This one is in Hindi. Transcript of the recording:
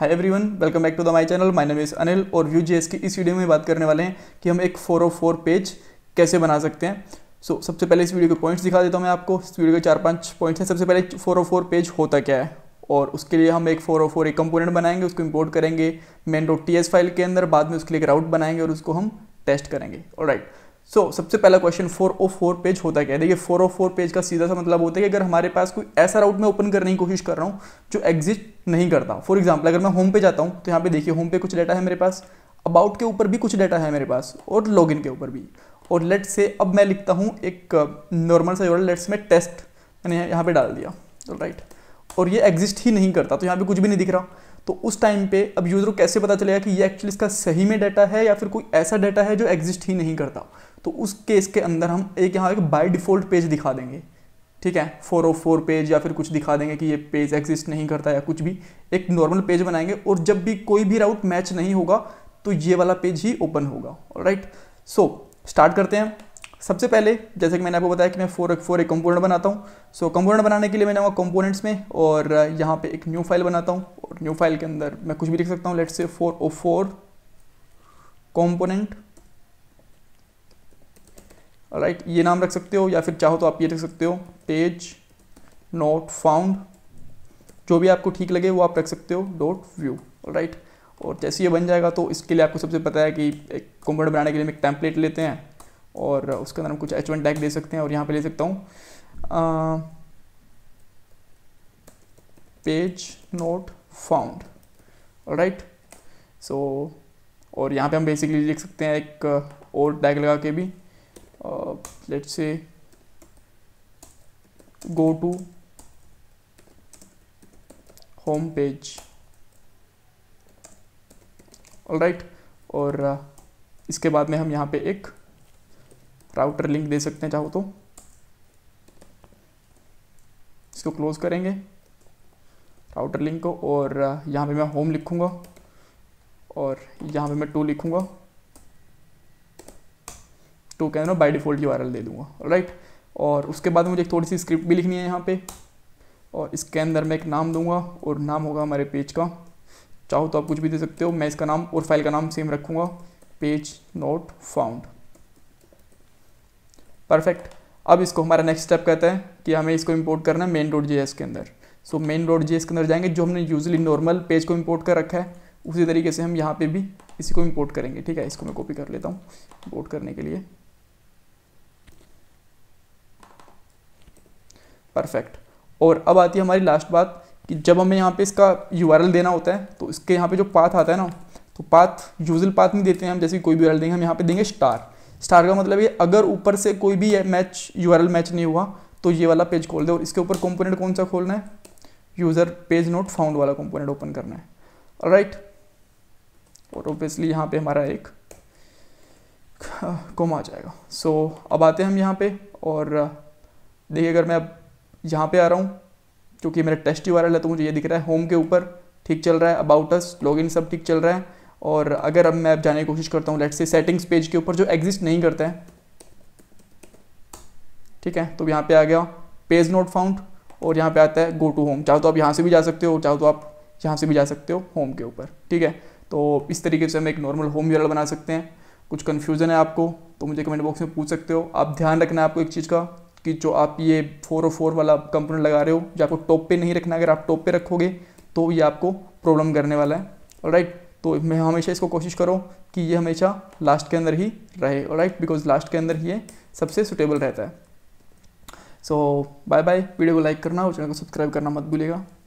hi everyone welcome back to the my channel my name is Anil और व्यू जी की इस वीडियो में बात करने वाले हैं कि हम एक फोर ऑफ फोर पेज कैसे बना सकते हैं सो so, सबसे पहले इस वीडियो के पॉइंट्स दिखा देता हूँ मैं आपको इस वीडियो के चार पांच पॉइंट्स हैं सबसे पहले फोर फोर पेज होता क्या है और उसके लिए हम एक फोर फोर oh एक कंपोनेंट बनाएंगे उसको इम्पोर्ट करेंगे मेन डॉट टी फाइल के अंदर बाद में उसके लिए एक राउट बनाएंगे और उसको हम टेस्ट करेंगे और राइट सो so, सबसे पहला question four O four page होता क्या है देखिए फोर ओ फोर पेज का सीधा सा मतलब होता है कि अगर हमारे पास कोई ऐसा राउट मैं ओपन करने की कोशिश कर रहा हूँ जो एग्जिट नहीं करता फॉर एग्जाम्पल अगर मैं होम पे जाता हूँ तो यहाँ पे देखिए होम पे कुछ डाटा है मेरे पास अबाउट के ऊपर भी कुछ डाटा है मेरे पास और लॉग के ऊपर भी और लेट से अब मैं लिखता हूँ एक नॉर्मल uh, सा जोड़ा लेट्स में टेस्ट मैंने यहाँ पर डाल दिया राइट और ये एग्जिस्ट ही नहीं करता तो यहाँ पर कुछ भी नहीं दिख रहा तो उस टाइम पे अब यूज़र को कैसे पता चलेगा कि ये एक्चुअली इसका सही में डाटा है या फिर कोई ऐसा डाटा है जो एग्जिस्ट ही नहीं करता तो उस केस के अंदर हम एक यहाँ एक बाय डिफ़ॉल्ट पेज दिखा देंगे ठीक है फोर ओ फोर पेज या फिर कुछ दिखा देंगे कि ये पेज एग्जिस्ट नहीं करता या कुछ भी एक नॉर्मल पेज बनाएंगे और जब भी कोई भी राउट मैच नहीं होगा तो ये वाला पेज ही ओपन होगा राइट सो स्टार्ट करते हैं सबसे पहले जैसे कि मैंने आपको बताया कि मैं फोर एक फोर एक कंपोनेंट बनाता हूँ सो so, कंपोनेंट बनाने के लिए मैंने वहाँ कंपोनेंट्स में और यहाँ पे एक न्यू फाइल बनाता हूँ न्यू फाइल के अंदर मैं कुछ भी लिख सकता हूँ let's say four O four component right ये नाम रख सकते हो या फिर चाहो तो आप ये रख सकते हो पेज नोट फाउंड जो भी आपको ठीक लगे वो आप रख सकते हो डॉट व्यू राइट और जैसे ये बन जाएगा तो इसके लिए आपको सबसे पता है कि एक कॉम्पोनेंट बनाने के लिए हम एक टैंपलेट लेते हैं और उसके अंदर हम कुछ एच वन टैग दे सकते हैं और यहाँ पे ले सकता हूँ page not found right so और यहाँ पे हम बेसिकली लिख सकते हैं एक uh, और टैग लगा के भी let's go to home page right और uh, इसके बाद में हम यहाँ पे एक राउटर लिंक दे सकते हैं चाहो तो इसको क्लोज करेंगे राउटर लिंक को uh, और यहाँ पे मैं होम लिखूँगा और यहाँ पे मैं टू लिखूँगा टू के अंदर बाई डिफ़ॉल्ट यू दे दूँगा राइट और उसके बाद मुझे एक थोड़ी सी स्क्रिप्ट भी लिखनी है यहाँ पे और इसके अंदर मैं एक नाम दूंगा और नाम होगा हमारे पेज का चाहो तो आप कुछ भी दे सकते हो मैं इसका नाम और फाइल का नाम सेम रखूँगा पेज नोट फाउंड परफेक्ट अब इसको हमारा नेक्स्ट स्टेप कहता है कि हमें इसको इम्पोर्ट करना है मेन डॉट जे के अंदर सो मेन डॉट जी इसके अंदर जाएंगे जो हमने यूजली नॉर्मल पेज को इम्पोर्ट कर रखा है उसी तरीके से हम यहाँ पे भी इसी को इम्पोर्ट करेंगे ठीक है इसको मैं कॉपी कर लेता हूँ इम्पोर्ट करने के लिए परफेक्ट और अब आती है हमारी लास्ट बात कि जब हमें यहाँ पे इसका यू देना होता है तो इसके यहाँ पे जो पाथ आता है ना तो पाथ यूजल पाथ नहीं देते हैं हम जैसे कोई भी यू देंगे हम यहाँ पे देंगे स्टार स्टार का मतलब ये अगर ऊपर से कोई भी मैच यू मैच नहीं हुआ तो ये वाला पेज खोल दे और इसके ऊपर कंपोनेंट कौन सा खोलना है यूज़र पेज नोट फाउंड वाला कंपोनेंट ओपन करना है राइट और ऑब्वियसली यहाँ पे हमारा एक कोमा हाँ, आ जाएगा सो so, अब आते हैं हम यहाँ पे और देखिए अगर मैं अब यहाँ पे आ रहा हूँ क्योंकि मेरा टेस्ट ही वायरल है तो मुझे ये दिख रहा है होम के ऊपर ठीक चल रहा है अबाउट अस लॉगिन सब ठीक चल रहा है और अगर अब मैं अब जाने की कोशिश करता हूँ लेट से सेटिंग्स पेज के ऊपर जो एग्जिस्ट नहीं करता है ठीक है तो यहाँ पे आ गया पेज नोट फाउंड और यहाँ पे आता है गो टू होम चाहे तो आप यहाँ से भी जा सकते हो चाहे तो आप यहाँ से भी जा सकते हो होम के ऊपर ठीक है तो इस तरीके से हम एक नॉर्मल होम यूरल बना सकते हैं कुछ कन्फ्यूज़न है आपको तो मुझे कमेंट बॉक्स में पूछ सकते हो आप ध्यान रखना है आपको एक चीज़ का कि जो आप ये फोर और फोर वाला कंपोनेंट लगा रहे हो जो आपको टॉप पे नहीं रखना अगर आप टॉप पे रखोगे तो ये आपको प्रॉब्लम करने वाला है और राइट तो मैं हमेशा इसको कोशिश करो कि ये हमेशा लास्ट के अंदर ही रहे और राइट बिकॉज लास्ट के अंदर ये सबसे सुटेबल रहता है सो बाय बाय वीडियो को लाइक करना और चैनल को सब्सक्राइब करना मत भूलिएगा